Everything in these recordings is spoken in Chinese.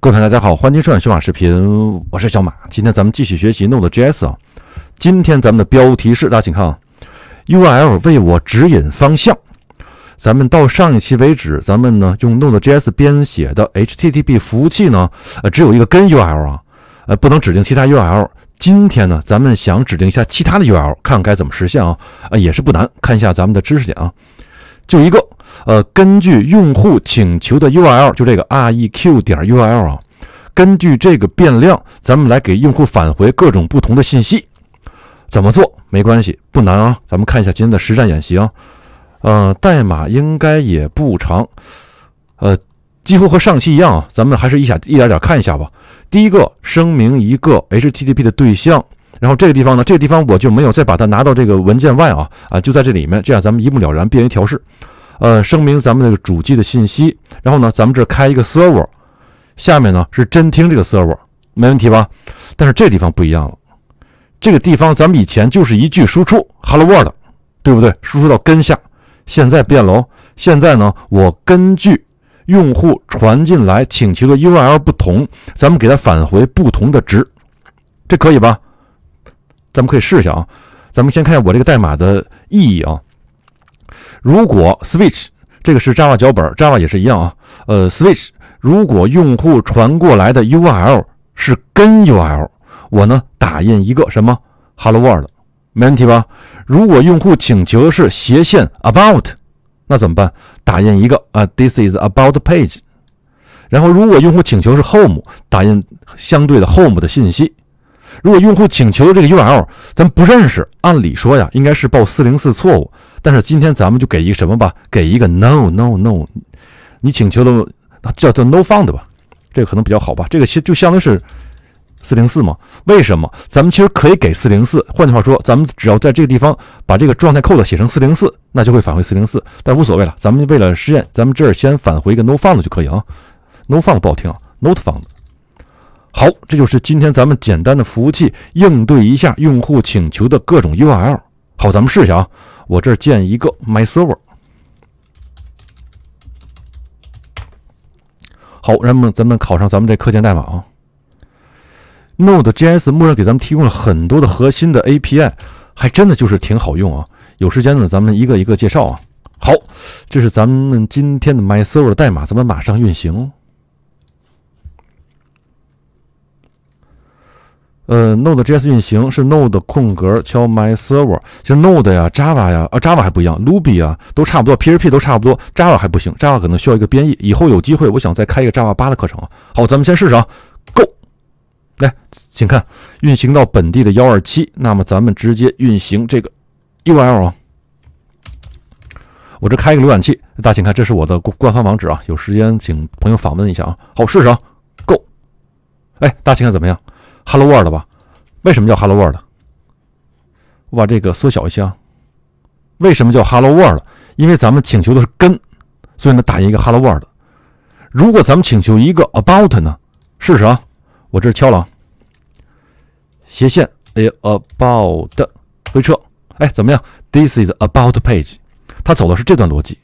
各位朋友，大家好，欢迎收看小马视频，我是小马。今天咱们继续学习 Node.js 啊。今天咱们的标题是，大家请看啊，URL 为我指引方向。咱们到上一期为止，咱们呢用 Node.js 编写的 HTTP 服务器呢，呃，只有一个根 URL 啊，呃，不能指定其他 URL。今天呢，咱们想指定一下其他的 URL，看该怎么实现啊？啊，也是不难。看一下咱们的知识点啊，就一个。呃，根据用户请求的 URL，就这个 req 点 URL 啊，根据这个变量，咱们来给用户返回各种不同的信息。怎么做？没关系，不难啊。咱们看一下今天的实战演习啊。呃，代码应该也不长，呃，几乎和上期一样啊。咱们还是一下一点点看一下吧。第一个声明一个 HTTP 的对象，然后这个地方呢，这个地方我就没有再把它拿到这个文件外啊啊，就在这里面，这样咱们一目了然，便于调试。呃，声明咱们那个主机的信息，然后呢，咱们这开一个 server，下面呢是真听这个 server，没问题吧？但是这地方不一样了，这个地方咱们以前就是一句输出 hello world，对不对？输出到根下，现在变哦，现在呢，我根据用户传进来请求的 URL 不同，咱们给它返回不同的值，这可以吧？咱们可以试一下啊。咱们先看一下我这个代码的意义啊。如果 switch 这个是 Java 脚本，Java 也是一样啊。呃，switch 如果用户传过来的 URL 是根 URL，我呢打印一个什么 Hello World，没问题吧？如果用户请求的是斜线 about，那怎么办？打印一个啊，This is about page。然后如果用户请求是 home，打印相对的 home 的信息。如果用户请求这个 URL 咱不认识，按理说呀，应该是报404错误。但是今天咱们就给一个什么吧，给一个 no no no，你请求的叫做 no found 吧，这个可能比较好吧，这个就就相当于是404嘛。为什么？咱们其实可以给404。换句话说，咱们只要在这个地方把这个状态 code 写成404，那就会返回404。但无所谓了，咱们为了实验，咱们这儿先返回一个 no found 就可以啊。no found 不好听啊，not found。好，这就是今天咱们简单的服务器应对一下用户请求的各种 URL。好，咱们试一下啊。我这儿建一个 my server。好，那么咱们考上咱们这课件代码啊。Node.js 默认给咱们提供了很多的核心的 API，还真的就是挺好用啊。有时间呢，咱们一个一个介绍啊。好，这是咱们今天的 my s q l 的代码，咱们马上运行。呃，Node.js 运行是 Node 空格敲 my server，其实 Node 呀、Java 呀、啊 Java 还不一样，Ruby 啊都差不多，PHP 都差不多，Java 还不行，Java 可能需要一个编译。以后有机会，我想再开一个 Java 八的课程。好，咱们先试试啊，Go，来，请看运行到本地的幺二七。那么咱们直接运行这个 URL 啊，我这开一个浏览器，大家请看，这是我的官官方网址啊，有时间请朋友访问一下啊。好，试试啊，Go，哎，大家请看怎么样？Hello World 吧，为什么叫 Hello World？我把这个缩小一下，为什么叫 Hello World？因为咱们请求的是根，所以呢，打印一个 Hello World。如果咱们请求一个 About 呢？试试啊，我这敲了斜线，哎，About 回车，哎，怎么样？This is About Page，它走的是这段逻辑，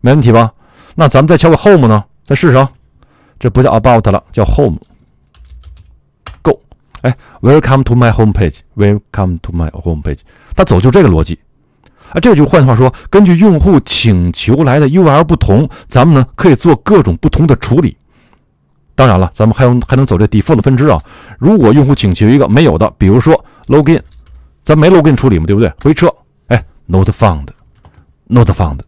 没问题吧？那咱们再敲个 Home 呢？再试试啊，这不叫 About 了，叫 Home。哎，Welcome to my homepage. Welcome to my homepage. 它走就这个逻辑。啊，这就换句话说，根据用户请求来的 URL 不同，咱们呢可以做各种不同的处理。当然了，咱们还有，还能走这 default 分支啊。如果用户请求一个没有的，比如说 login，咱没 login 处理嘛，对不对？回车。哎，Not found. Not found，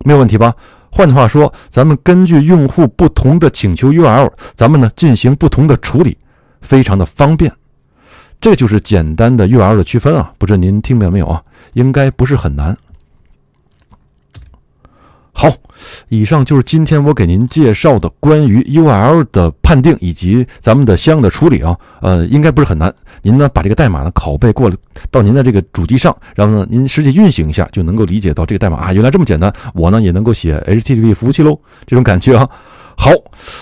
没有问题吧？换句话说，咱们根据用户不同的请求 URL，咱们呢进行不同的处理，非常的方便。这就是简单的 UL 的区分啊，不知您听明白没有啊？应该不是很难。好，以上就是今天我给您介绍的关于 UL 的判定以及咱们的相应的处理啊。呃，应该不是很难。您呢把这个代码呢拷贝过来到您的这个主机上，然后呢您实际运行一下，就能够理解到这个代码啊，原来这么简单。我呢也能够写 HTTP 服务器喽，这种感觉啊。好，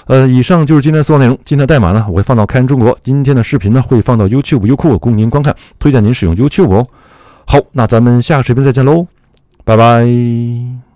呃，以上就是今天的所有内容。今天的代码呢，我会放到开源中国。今天的视频呢，会放到 YouTube、优酷供您观看，推荐您使用 YouTube 哦。好，那咱们下个视频再见喽，拜拜。